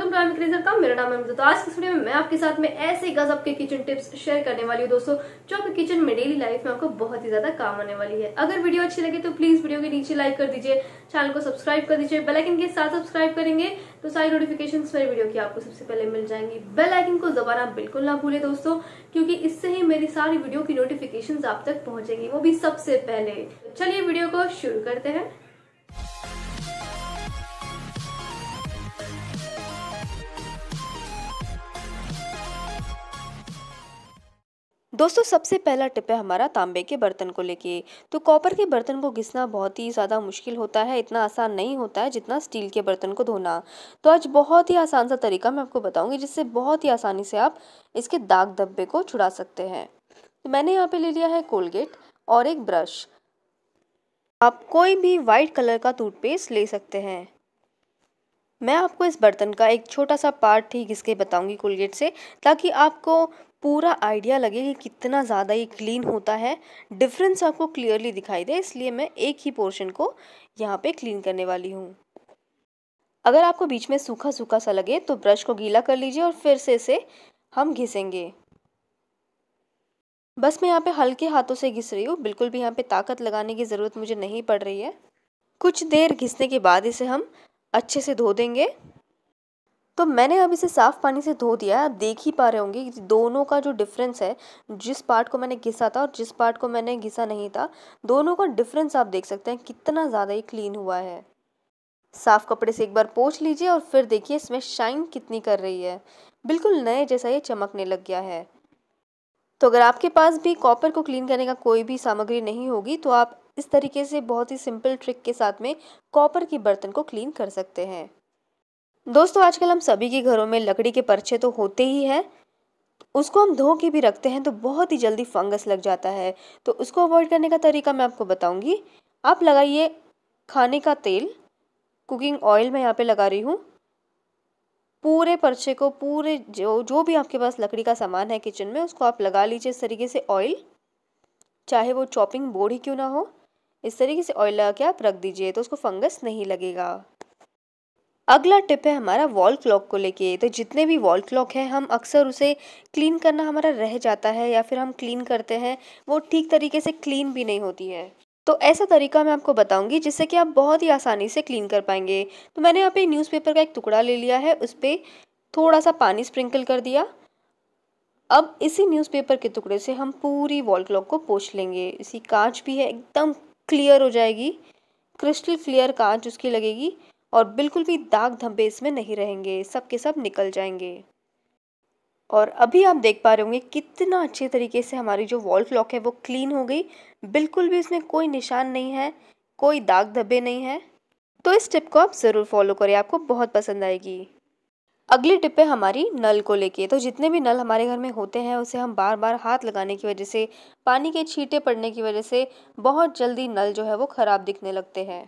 welcome to आई क्रेजर का मेरा नाम है तो आज की वीडियो में मैं आपके साथ में ऐसे गजब के किचन टिप्स शेयर करने वाली हूँ दोस्तों जो आपके किचन में डेली लाइफ में आपको बहुत ही ज्यादा काम आने वाली है अगर वीडियो अच्छी लगे तो प्लीज वीडियो के नीचे लाइक कर दीजिए चैनल को सब्सक्राइब कर दीजिए बेलाइकन के साथ सब्सक्राइब करेंगे तो सारी नोटिफिकेशन मेरे वीडियो की आपको सबसे पहले मिल जाएंगी बेलाइकन को दबाना बिल्कुल ना भूले दोस्तों क्योंकि इससे ही मेरी सारी वीडियो की नोटिफिकेशन आप तक पहुंचेगी वो भी सबसे पहले चलिए वीडियो को शुरू करते हैं दोस्तों सबसे पहला टिप है हमारा तांबे के बर्तन को लेके तो कॉपर के बर्तन को घिसना बहुत ही ज़्यादा मुश्किल होता है इतना आसान नहीं होता है जितना स्टील के बर्तन को धोना तो आज बहुत ही आसान सा तरीका मैं आपको बताऊँगी जिससे बहुत ही आसानी से आप इसके दाग धब्बे को छुड़ा सकते हैं तो मैंने यहाँ पे ले लिया है कोलगेट और एक ब्रश आप कोई भी वाइट कलर का टूथपेस्ट ले सकते हैं मैं आपको इस बर्तन का एक छोटा सा पार्ट घिस के बताऊंगी कोलगेट से ताकि आपको पूरा आइडिया लगे कि कितना ज़्यादा ये क्लीन होता है डिफरेंस आपको क्लियरली दिखाई दे इसलिए मैं एक ही पोर्शन को यहाँ पे क्लीन करने वाली हूँ अगर आपको बीच में सूखा सूखा सा लगे तो ब्रश को गीला कर लीजिए और फिर से इसे हम घिसेंगे बस मैं यहाँ पे हल्के हाथों से घिस रही हूँ बिल्कुल भी यहाँ पे ताकत लगाने की ज़रूरत मुझे नहीं पड़ रही है कुछ देर घिसने के बाद इसे हम अच्छे से धो देंगे तो मैंने अब इसे साफ़ पानी से धो दिया है आप देख ही पा रहे होंगे दोनों का जो डिफरेंस है जिस पार्ट को मैंने घिसा था और जिस पार्ट को मैंने घिसा नहीं था दोनों का डिफरेंस आप देख सकते हैं कितना ज़्यादा ही क्लीन हुआ है साफ़ कपड़े से एक बार पोछ लीजिए और फिर देखिए इसमें शाइन कितनी कर रही है बिल्कुल नए जैसा ये चमकने लग गया है तो अगर आपके पास भी कॉपर को क्लीन करने का कोई भी सामग्री नहीं होगी तो आप इस तरीके से बहुत ही सिंपल ट्रिक के साथ में कॉपर की बर्तन को क्लीन कर सकते हैं दोस्तों आजकल हम सभी के घरों में लकड़ी के पर्चे तो होते ही है उसको हम धो के भी रखते हैं तो बहुत ही जल्दी फंगस लग जाता है तो उसको अवॉइड करने का तरीका मैं आपको बताऊंगी आप लगाइए खाने का तेल कुकिंग ऑयल मैं यहाँ पे लगा रही हूँ पूरे पर्चे को पूरे जो जो भी आपके पास लकड़ी का सामान है किचन में उसको आप लगा लीजिए इस तरीके से ऑयल चाहे वो चॉपिंग बोर्ड ही क्यों ना हो इस तरीके से ऑयल लगा के आप रख दीजिए तो उसको फंगस नहीं लगेगा अगला टिप है हमारा वॉल क्लॉक को लेके तो जितने भी वॉल क्लॉक हैं हम अक्सर उसे क्लीन करना हमारा रह जाता है या फिर हम क्लीन करते हैं वो ठीक तरीके से क्लीन भी नहीं होती है तो ऐसा तरीका मैं आपको बताऊंगी जिससे कि आप बहुत ही आसानी से क्लीन कर पाएंगे तो मैंने यहाँ पे न्यूज़पेपर का एक टुकड़ा ले लिया है उस पर थोड़ा सा पानी स्प्रिंकल कर दिया अब इसी न्यूज़पेपर के टुकड़े से हम पूरी वॉल क्लॉक को पोछ लेंगे इसी कांच भी है एकदम क्लियर हो जाएगी क्रिस्टल क्लियर कांच उसकी लगेगी और बिल्कुल भी दाग धब्बे इसमें नहीं रहेंगे सब के सब निकल जाएंगे और अभी आप देख पा रहे होंगे कितना अच्छे तरीके से हमारी जो वॉल क्लॉक है वो क्लीन हो गई बिल्कुल भी इसमें कोई निशान नहीं है कोई दाग धब्बे नहीं है तो इस टिप को आप ज़रूर फॉलो करें आपको बहुत पसंद आएगी अगली टिप है हमारी नल को लेके तो जितने भी नल हमारे घर में होते हैं उसे हम बार बार हाथ लगाने की वजह से पानी के छींटे पड़ने की वजह से बहुत जल्दी नल जो है वो ख़राब दिखने लगते हैं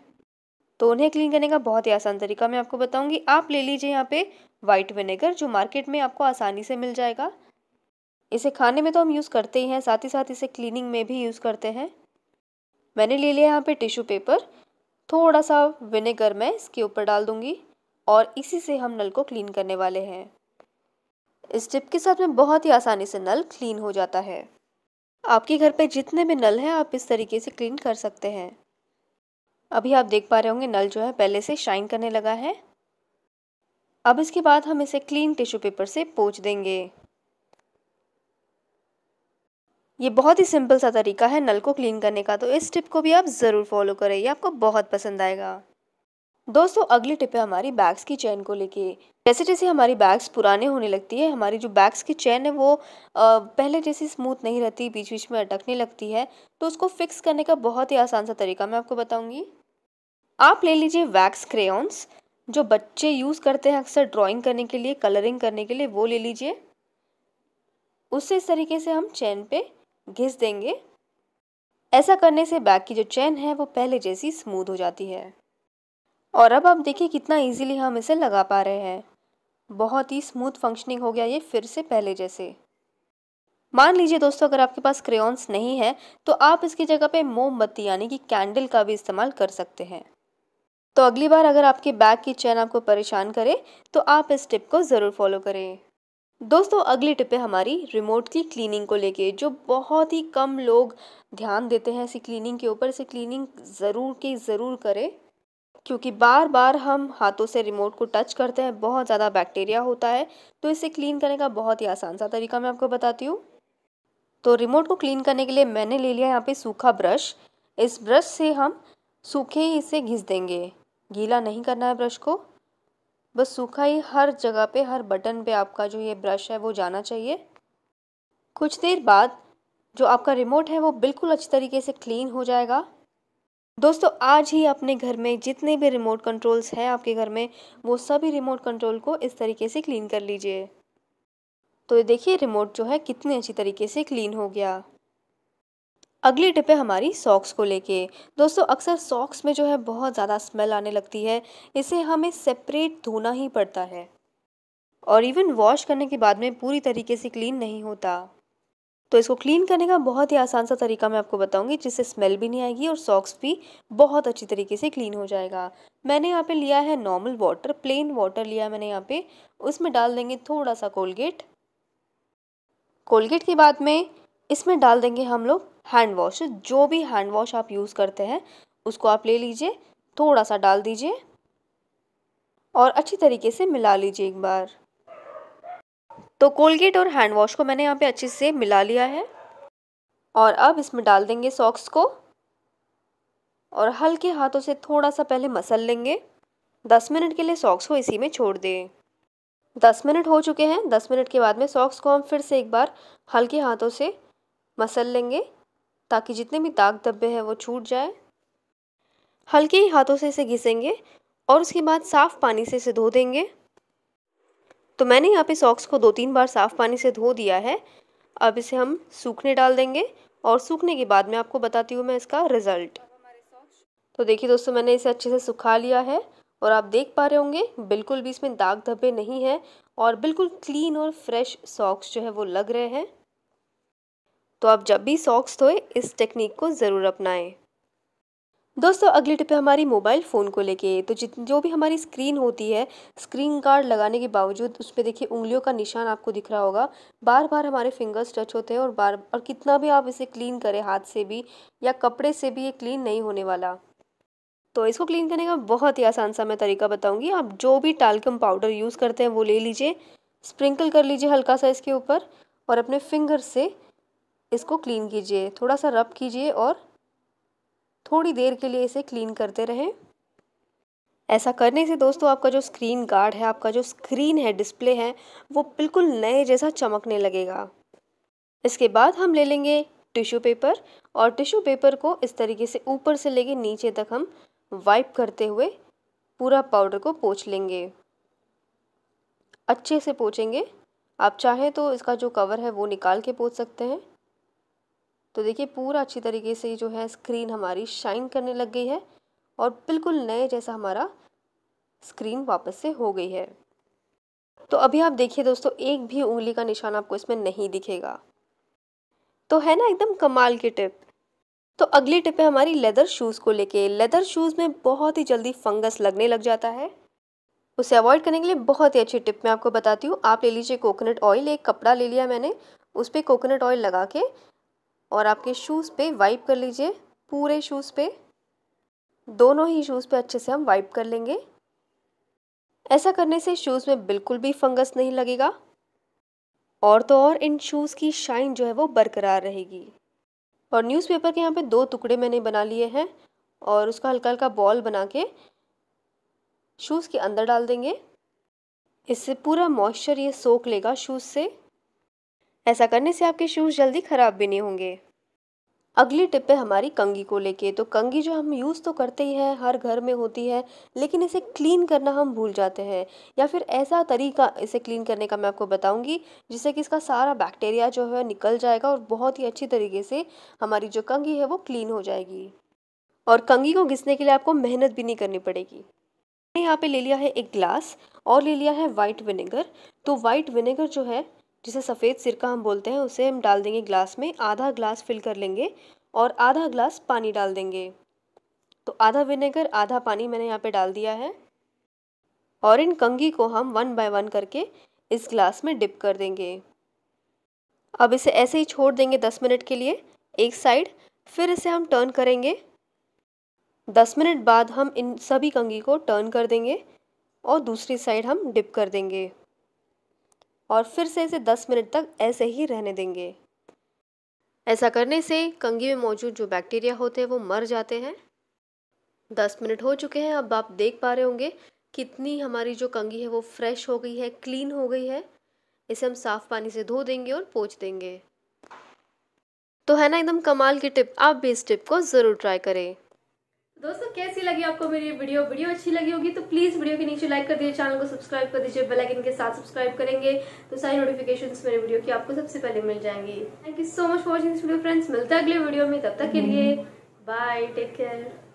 तो उन्हें क्लीन करने का बहुत ही आसान तरीका मैं आपको बताऊंगी आप ले लीजिए यहाँ पे वाइट विनेगर जो मार्केट में आपको आसानी से मिल जाएगा इसे खाने में तो हम यूज़ करते ही हैं साथ ही साथ इसे क्लीनिंग में भी यूज़ करते हैं मैंने ले लिया यहाँ पे टिश्यू पेपर थोड़ा सा विनेगर मैं इसके ऊपर डाल दूँगी और इसी से हम नल को क्लीन करने वाले हैं इस टिप के साथ में बहुत ही आसानी से नल क्लीन हो जाता है आपके घर पर जितने भी नल हैं आप इस तरीके से क्लीन कर सकते हैं अभी आप देख पा रहे होंगे नल जो है पहले से शाइन करने लगा है अब इसके बाद हम इसे क्लीन टिश्यू पेपर से पोच देंगे ये बहुत ही सिंपल सा तरीका है नल को क्लीन करने का तो इस टिप को भी आप ज़रूर फॉलो करें ये आपको बहुत पसंद आएगा दोस्तों अगली टिप है हमारी बैग्स की चैन को लेके जैसे जैसे हमारी बैग्स पुराने होने लगती है हमारी जो बैग्स की चैन है वो पहले जैसी स्मूथ नहीं रहती बीच बीच में अटकने लगती है तो उसको फिक्स करने का बहुत ही आसान सा तरीका मैं आपको बताऊंगी आप ले लीजिए वैक्स क्रेयॉन्स जो बच्चे यूज़ करते हैं अक्सर ड्राइंग करने के लिए कलरिंग करने के लिए वो ले लीजिए उससे इस तरीके से हम चैन पे घिस देंगे ऐसा करने से बैग की जो चैन है वो पहले जैसी स्मूथ हो जाती है और अब आप देखिए कितना इजीली हम इसे लगा पा रहे हैं बहुत ही स्मूथ फंक्शनिंग हो गया ये फिर से पहले जैसे मान लीजिए दोस्तों अगर आपके पास क्रेयॉन्स नहीं है तो आप इसकी जगह पे मोमबत्ती यानी कि कैंडल का भी इस्तेमाल कर सकते हैं तो अगली बार अगर आपके बैग की चैन आपको परेशान करे तो आप इस टिप को ज़रूर फॉलो करें दोस्तों अगली टिप है हमारी रिमोट की क्लीनिंग को लेके जो बहुत ही कम लोग ध्यान देते हैं इसी क्लीनिंग के ऊपर इसे क्लीनिंग ज़रूर की ज़रूर करें क्योंकि बार बार हम हाथों से रिमोट को टच करते हैं बहुत ज़्यादा बैक्टीरिया होता है तो इसे क्लीन करने का बहुत ही आसान सा तरीका मैं आपको बताती हूँ तो रिमोट को क्लीन करने के लिए मैंने ले लिया यहाँ पे सूखा ब्रश इस ब्रश से हम सूखे ही इसे घिस देंगे गीला नहीं करना है ब्रश को बस सूखा ही हर जगह पे हर बटन पे आपका जो ये ब्रश है वो जाना चाहिए कुछ देर बाद जो आपका रिमोट है वो बिल्कुल अच्छी तरीके से क्लीन हो जाएगा दोस्तों आज ही अपने घर में जितने भी रिमोट कंट्रोल्स हैं आपके घर में वो सभी रिमोट कंट्रोल को इस तरीके से क्लीन कर लीजिए तो देखिए रिमोट जो है कितने अच्छी तरीके से क्लीन हो गया अगली टिप है हमारी सॉक्स को लेके दोस्तों अक्सर सॉक्स में जो है बहुत ज़्यादा स्मेल आने लगती है इसे हमें सेपरेट धोना ही पड़ता है और इवन वॉश करने के बाद में पूरी तरीके से क्लीन नहीं होता तो इसको क्लीन करने का बहुत ही आसान सा तरीका मैं आपको बताऊंगी जिससे स्मेल भी नहीं आएगी और सॉक्स भी बहुत अच्छी तरीके से क्लीन हो जाएगा मैंने यहाँ पे लिया है नॉर्मल वाटर प्लेन वाटर लिया मैंने यहाँ पे उसमें डाल देंगे थोड़ा सा कोलगेट कोलगेट के बाद में इसमें डाल देंगे हम लोग हैंड वॉश जो भी हैंड वॉश आप यूज़ करते हैं उसको आप ले लीजिए थोड़ा सा डाल दीजिए और अच्छी तरीके से मिला लीजिए एक बार तो कोलगेट और हैंड वॉश को मैंने यहाँ पे अच्छे से मिला लिया है और अब इसमें डाल देंगे सॉक्स को और हल्के हाथों से थोड़ा सा पहले मसल लेंगे दस मिनट के लिए सॉक्स को इसी में छोड़ दें दस मिनट हो चुके हैं दस मिनट के बाद में सॉक्स को हम फिर से एक बार हल्के हाथों से मसल लेंगे ताकि जितने भी दाग धब्बे हैं वो छूट जाए हल्के ही हाथों से इसे घिसेंगे और उसके बाद साफ़ पानी से इसे धो देंगे तो मैंने यहाँ पे सॉक्स को दो तीन बार साफ़ पानी से धो दिया है अब इसे हम सूखने डाल देंगे और सूखने के बाद मैं आपको बताती हूँ मैं इसका रिज़ल्ट तो देखिए दोस्तों मैंने इसे अच्छे से सुखा लिया है और आप देख पा रहे होंगे बिल्कुल भी इसमें दाग धब्बे नहीं हैं और बिल्कुल क्लीन और फ्रेश सॉक्स जो है वो लग रहे हैं तो आप जब भी सॉक्स धोए इस टेक्निक को ज़रूर अपनाएं दोस्तों अगली टिप है हमारी मोबाइल फ़ोन को लेके तो जित जो भी हमारी स्क्रीन होती है स्क्रीन गार्ड लगाने के बावजूद उस पर देखिए उंगलियों का निशान आपको दिख रहा होगा बार बार हमारे फिंगर्स टच होते हैं और बार और कितना भी आप इसे क्लीन करें हाथ से भी या कपड़े से भी ये क्लीन नहीं होने वाला तो इसको क्लीन करने का बहुत ही आसान सा मैं तरीका बताऊँगी आप जो भी टालकम पाउडर यूज़ करते हैं वो ले लीजिए स्प्रिंकल कर लीजिए हल्का सा इसके ऊपर और अपने फिंगर से इसको क्लीन कीजिए थोड़ा सा रब कीजिए और थोड़ी देर के लिए इसे क्लीन करते रहें ऐसा करने से दोस्तों आपका जो स्क्रीन गार्ड है आपका जो स्क्रीन है डिस्प्ले है वो बिल्कुल नए जैसा चमकने लगेगा इसके बाद हम ले लेंगे टिश्यू पेपर और टिश्यू पेपर को इस तरीके से ऊपर से लेके नीचे तक हम वाइप करते हुए पूरा पाउडर को पोछ लेंगे अच्छे से पोछेंगे आप चाहें तो इसका जो कवर है वो निकाल के पोछ सकते हैं तो देखिए पूरा अच्छी तरीके से जो है स्क्रीन हमारी शाइन करने लग गई है और बिल्कुल नए जैसा हमारा स्क्रीन वापस से हो गई है तो अभी आप देखिए दोस्तों एक भी उंगली का निशान आपको इसमें नहीं दिखेगा तो है ना एकदम कमाल की टिप तो अगली टिप है हमारी लेदर शूज़ को लेके लेदर शूज़ में बहुत ही जल्दी फंगस लगने लग जाता है उसे अवॉइड करने के लिए बहुत ही अच्छी टिप मैं आपको बताती हूँ आप ले लीजिए कोकोनट ऑयल एक कपड़ा ले लिया मैंने उस पर कोकोनट ऑयल लगा के और आपके शूज़ पे वाइप कर लीजिए पूरे शूज़ पे दोनों ही शूज़ पे अच्छे से हम वाइप कर लेंगे ऐसा करने से शूज़ में बिल्कुल भी फंगस नहीं लगेगा और तो और इन शूज़ की शाइन जो है वो बरकरार रहेगी और न्यूज़पेपर के यहाँ पे दो टुकड़े मैंने बना लिए हैं और उसका हल्का हल्का बॉल बना के शूज़ के अंदर डाल देंगे इससे पूरा मॉइस्चर ये सोख लेगा शूज़ से ऐसा करने से आपके शूज़ जल्दी ख़राब भी नहीं होंगे अगली टिप है हमारी कंगी को लेके तो कंगी जो हम यूज़ तो करते ही हैं हर घर में होती है लेकिन इसे क्लीन करना हम भूल जाते हैं या फिर ऐसा तरीका इसे क्लीन करने का मैं आपको बताऊंगी जिससे कि इसका सारा बैक्टीरिया जो है निकल जाएगा और बहुत ही अच्छी तरीके से हमारी जो कंगी है वो क्लीन हो जाएगी और कंगी को घिसने के लिए आपको मेहनत भी नहीं करनी पड़ेगी मैंने यहाँ पर ले लिया है एक ग्लास और ले लिया है वाइट विनेगर तो वाइट विनेगर जो है जिसे सफ़ेद सिरका हम बोलते हैं उसे हम डाल देंगे ग्लास में आधा ग्लास फिल कर लेंगे और आधा ग्लास पानी डाल देंगे तो आधा विनेगर आधा पानी मैंने यहाँ पे डाल दिया है और इन कंगी को हम वन बाय वन करके इस ग्लास में डिप कर देंगे अब इसे ऐसे ही छोड़ देंगे दस मिनट के लिए एक साइड फिर इसे हम टर्न करेंगे दस मिनट बाद हम इन सभी कंगी को टर्न कर देंगे और दूसरी साइड हम डिप कर देंगे और फिर से इसे 10 मिनट तक ऐसे ही रहने देंगे ऐसा करने से कंगी में मौजूद जो बैक्टीरिया होते हैं वो मर जाते हैं 10 मिनट हो चुके हैं अब आप देख पा रहे होंगे कितनी हमारी जो कंगी है वो फ्रेश हो गई है क्लीन हो गई है इसे हम साफ़ पानी से धो देंगे और पोच देंगे तो है ना एकदम कमाल की टिप आप भी इस टिप को ज़रूर ट्राई करें दोस्तों कैसी लगी आपको मेरी वीडियो वीडियो अच्छी लगी होगी तो प्लीज वीडियो के नीचे लाइक कर दीजिए चैनल को सब्सक्राइब कर दीजिए बेल आइकन के साथ सब्सक्राइब करेंगे तो सारी नोटिफिकेशंस मेरे वीडियो की आपको सबसे पहले मिल जाएंगी thank you so much for watching video friends मिलते हैं अगले वीडियो में तब तक के लिए बाय टेक केयर